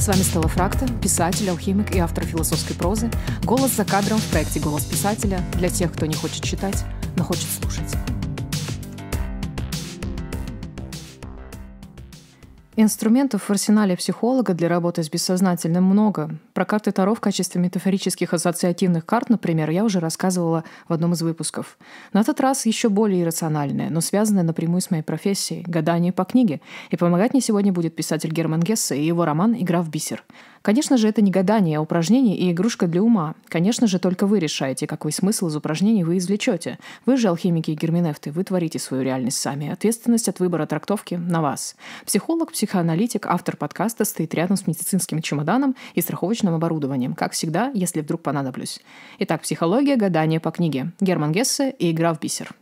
С вами Стелла Фракта, писатель, алхимик и автор философской прозы. Голос за кадром в проекте «Голос писателя» для тех, кто не хочет читать, но хочет слушать. Инструментов в арсенале психолога для работы с бессознательным много, про карты Таро в качестве метафорических ассоциативных карт, например, я уже рассказывала в одном из выпусков. На этот раз еще более иррациональная, но связанная напрямую с моей профессией – гадание по книге. И помогать мне сегодня будет писатель Герман Гессе и его роман «Игра в бисер». Конечно же, это не гадание, а упражнение и игрушка для ума. Конечно же, только вы решаете, какой смысл из упражнений вы извлечете. Вы же алхимики и герменевты, вы творите свою реальность сами. Ответственность от выбора трактовки на вас. Психолог, психоаналитик, автор подкаста стоит рядом с медицинским чемоданом и страховочным нужным оборудованием, как всегда, если вдруг понадоблюсь. Итак, психология, гадание по книге. Герман Гессе и игра в бисер.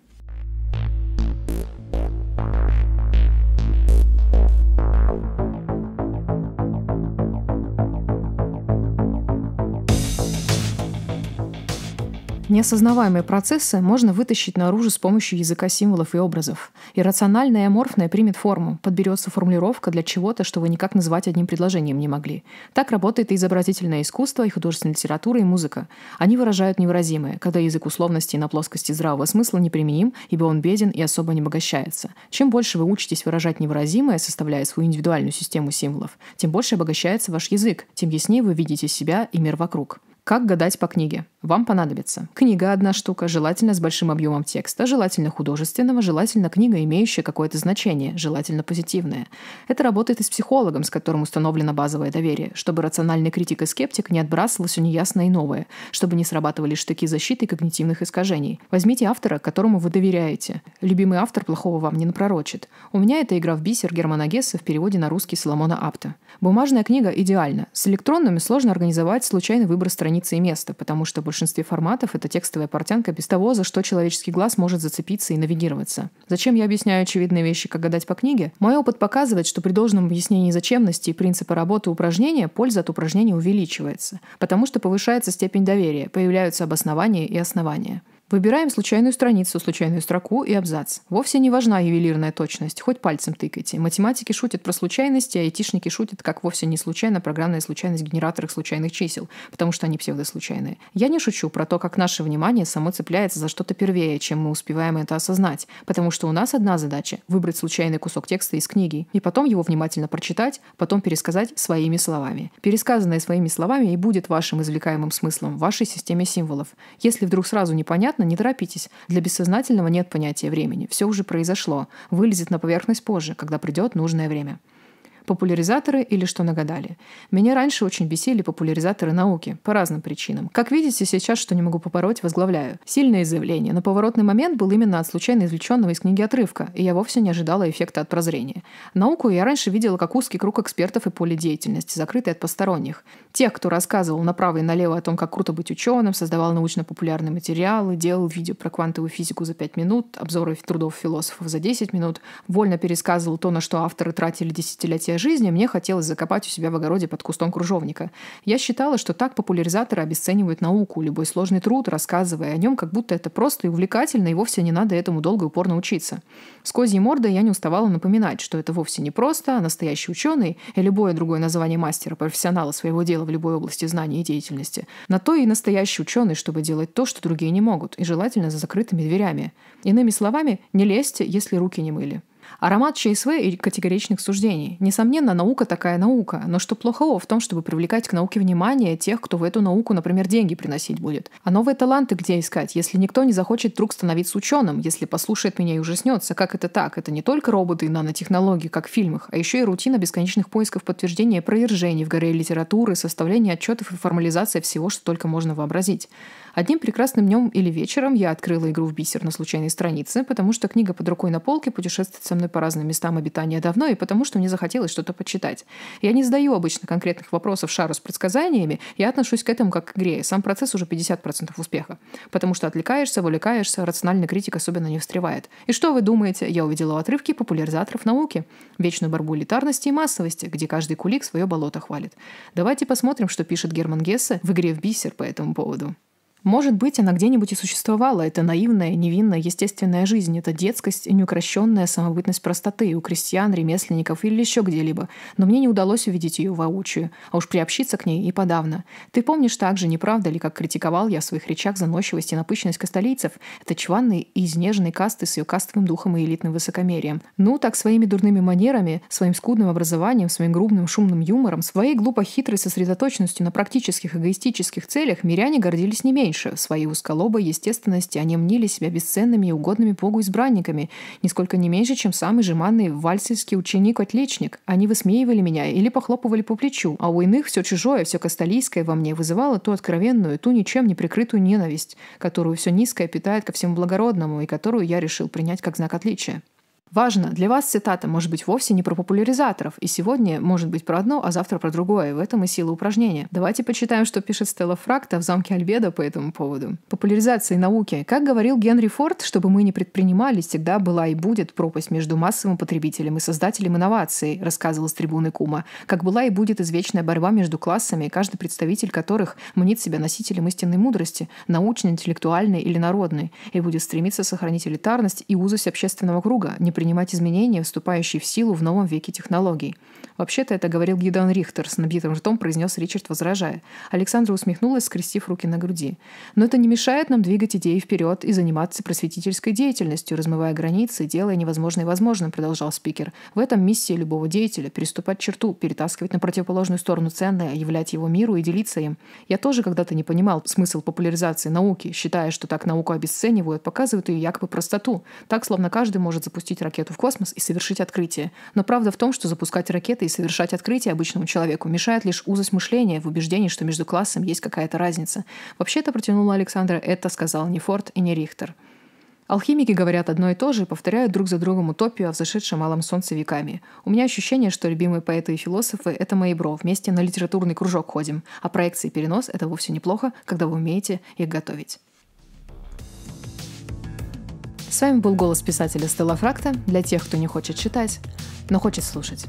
Неосознаваемые процессы можно вытащить наружу с помощью языка символов и образов. Иррациональное и аморфное примет форму, подберется формулировка для чего-то, что вы никак назвать одним предложением не могли. Так работает и изобразительное искусство, и художественная литература, и музыка. Они выражают невыразимое, когда язык условности на плоскости здравого смысла неприменим, ибо он беден и особо не обогащается. Чем больше вы учитесь выражать невыразимое, составляя свою индивидуальную систему символов, тем больше обогащается ваш язык, тем яснее вы видите себя и мир вокруг. Как гадать по книге? Вам понадобится книга одна штука, желательно с большим объемом текста, желательно художественного, желательно книга, имеющая какое-то значение, желательно позитивное. Это работает и с психологом, с которым установлено базовое доверие, чтобы рациональный критик и скептик не отбрасывалось у неясное и новое, чтобы не срабатывали штыки защиты и когнитивных искажений. Возьмите автора, которому вы доверяете. Любимый автор плохого вам не напророчит. У меня это игра в бисер Германа Гесса в переводе на русский Соломона Апта. Бумажная книга идеальна. С электронными сложно организовать случайный выбор страниц границы и место, потому что в большинстве форматов это текстовая портянка без того, за что человеческий глаз может зацепиться и навигироваться. Зачем я объясняю очевидные вещи, как гадать по книге? Мой опыт показывает, что при должном объяснении зачемности и принципа работы упражнения польза от упражнения увеличивается, потому что повышается степень доверия, появляются обоснования и основания. Выбираем случайную страницу, случайную строку и абзац. Вовсе не важна ювелирная точность, хоть пальцем тыкайте. Математики шутят про случайности, а айтишники шутят, как вовсе не случайно программная случайность в случайных чисел, потому что они псевдослучайные. Я не шучу про то, как наше внимание само цепляется за что-то первее, чем мы успеваем это осознать, потому что у нас одна задача — выбрать случайный кусок текста из книги, и потом его внимательно прочитать, потом пересказать своими словами. Пересказанное своими словами и будет вашим извлекаемым смыслом в вашей системе символов. Если вдруг сразу непонятно, непонятно, не торопитесь. Для бессознательного нет понятия времени. Все уже произошло. Вылезет на поверхность позже, когда придет нужное время популяризаторы или что нагадали. Меня раньше очень бесили популяризаторы науки по разным причинам. Как видите, сейчас, что не могу попороть, возглавляю. Сильное заявление, но поворотный момент был именно от случайно извлеченного из книги отрывка, и я вовсе не ожидала эффекта от прозрения. Науку я раньше видела как узкий круг экспертов и поле деятельности, закрытый от посторонних. Тех, кто рассказывал направо и налево о том, как круто быть ученым, создавал научно-популярные материалы, делал видео про квантовую физику за 5 минут, обзоры трудов философов за 10 минут, вольно пересказывал то, на что авторы тратили десятилетия своей жизни мне хотелось закопать у себя в огороде под кустом кружовника. Я считала, что так популяризаторы обесценивают науку, любой сложный труд, рассказывая о нем, как будто это просто и увлекательно, и вовсе не надо этому долго и упорно учиться. С козьей мордой я не уставала напоминать, что это вовсе не просто, а настоящий ученый и любое другое название мастера, профессионала своего дела в любой области знаний и деятельности. На то и настоящий ученый, чтобы делать то, что другие не могут, и желательно за закрытыми дверями. Иными словами, не лезьте, если руки не мыли. Аромат ЧСВ и категоричных суждений. Несомненно, наука такая наука, но что плохого в том, чтобы привлекать к науке внимание тех, кто в эту науку, например, деньги приносить будет? А новые таланты где искать, если никто не захочет вдруг становиться ученым, если послушает меня и ужаснется, как это так? Это не только роботы и нанотехнологии, как в фильмах, а еще и рутина бесконечных поисков подтверждения и опровержений в горе литературы, составления отчетов и формализация всего, что только можно вообразить. Одним прекрасным днем или вечером я открыла игру в бисер на случайной странице, потому что книга под рукой на полке путешествует со мной по разным местам обитания давно и потому что мне захотелось что-то почитать. Я не задаю обычно конкретных вопросов шару с предсказаниями, я отношусь к этому как к игре, сам процесс уже 50% успеха. Потому что отвлекаешься, вовлекаешься, рациональный критик особенно не встревает. И что вы думаете? Я увидела отрывки популяризаторов науки, вечную борьбу элитарности и массовости, где каждый кулик свое болото хвалит. Давайте посмотрим, что пишет Герман Гессе в игре в бисер по этому поводу. Может быть, она где-нибудь и существовала. Это наивная, невинная, естественная жизнь. Это детскость и неукрощенная самобытность простоты у крестьян, ремесленников или еще где-либо. Но мне не удалось увидеть ее воочию. А уж приобщиться к ней и подавно. Ты помнишь также, не правда ли, как критиковал я в своих речах заносчивость и напыщенность костолийцев? Это чванные и изнеженные касты с ее кастовым духом и элитным высокомерием. Ну, так своими дурными манерами, своим скудным образованием, своим грубным шумным юмором, своей глупо-хитрой сосредоточенностью на практических эгоистических целях миряне гордились не меньше раньше. В своей узколобой естественности они мнили себя бесценными и угодными Богу избранниками, нисколько не меньше, чем самый жеманный вальсельский ученик-отличник. Они высмеивали меня или похлопывали по плечу, а у иных все чужое, все костолийское во мне вызывало ту откровенную, ту ничем не прикрытую ненависть, которую все низкое питает ко всему благородному и которую я решил принять как знак отличия. Важно, для вас цитата может быть вовсе не про популяризаторов, и сегодня может быть про одно, а завтра про другое. В этом и сила упражнения. Давайте почитаем, что пишет Стелла Фракта в «Замке Альбеда» по этому поводу. Популяризация науки. Как говорил Генри Форд, чтобы мы не предпринимали, всегда была и будет пропасть между массовым потребителем и создателем инноваций, рассказывал с трибуны Кума. Как была и будет извечная борьба между классами, каждый представитель которых мнит себя носителем истинной мудрости, научной, интеллектуальной или народной, и будет стремиться сохранить элитарность и узость общественного круга, не принимать изменения, вступающие в силу в новом веке технологий. Вообще-то это говорил Гидеон Рихтер, с набитым ртом произнес Ричард, возражая. Александра усмехнулась, скрестив руки на груди. Но это не мешает нам двигать идеи вперед и заниматься просветительской деятельностью, размывая границы, делая невозможное возможным, продолжал спикер. В этом миссия любого деятеля – переступать черту, перетаскивать на противоположную сторону ценное, являть его миру и делиться им. Я тоже когда-то не понимал смысл популяризации науки, считая, что так науку обесценивают, показывают ее якобы простоту. Так, словно каждый может запустить ракету в космос и совершить открытие. Но правда в том, что запускать ракеты и совершать открытия обычному человеку мешает лишь узость мышления в убеждении, что между классом есть какая-то разница. Вообще-то, протянула Александра, это сказал не Форд и не Рихтер. Алхимики говорят одно и то же и повторяют друг за другом утопию о взошедшем малом солнце веками. У меня ощущение, что любимые поэты и философы — это мои бро, вместе на литературный кружок ходим, а проекции и перенос — это вовсе неплохо, когда вы умеете их готовить. С вами был голос писателя Стелла Фракта для тех, кто не хочет читать, но хочет слушать.